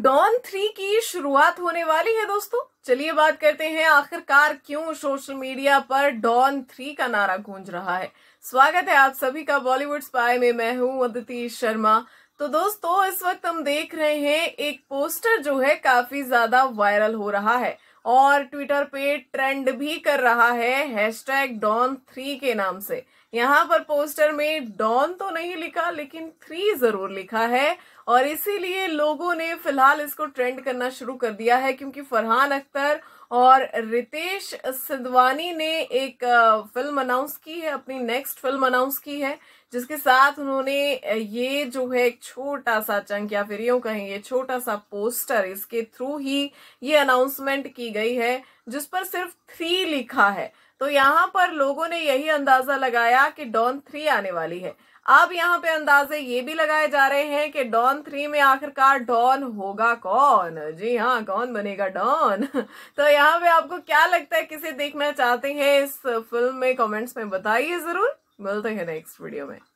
don three की शुरुआत होने वाली है दोस्तों चलिए बात करते हैं आखिरकार क्यों सोशल मीडिया पर डॉन थ्री का नारा गूंज रहा है स्वागत है आप सभी का बॉलीवुड स्पाई में मैं हूं अदिति शर्मा तो दोस्तों इस वक्त हम देख रहे हैं एक पोस्टर जो है काफी ज्यादा वायरल हो रहा है और ट्विटर पे ट्रेंड भी कर रहा है हैशटैग डॉन थ्री के नाम से यहाँ पर पोस्टर में डॉन तो नहीं लिखा लेकिन थ्री जरूर लिखा है और इसीलिए लोगों ने फिलहाल इसको ट्रेंड करना शुरू कर दिया है क्योंकि फरहान अख्तर और रितेश सिद्धवानी ने एक फिल्म अनाउंस की है अपनी नेक्स्ट फिल्म अनाउंस की है जिसके साथ उन्होंने ये जो है एक छोटा सा चंक या फिर यूं कहें ये छोटा सा पोस्टर इसके थ्रू ही ये अनाउंसमेंट की गई है जिस पर सिर्फ थ्री लिखा है तो यहाँ पर लोगों ने यही अंदाजा लगाया कि डॉन थ्री आने वाली है अब यहाँ पे अंदाजे ये भी लगाए जा रहे हैं कि डॉन थ्री में आखिरकार डॉन होगा कौन जी हाँ कौन बनेगा डॉन तो यहाँ पे आपको क्या लगता है किसे देखना चाहते हैं इस फिल्म में कमेंट्स में बताइए जरूर मिलते हैं नेक्स्ट वीडियो में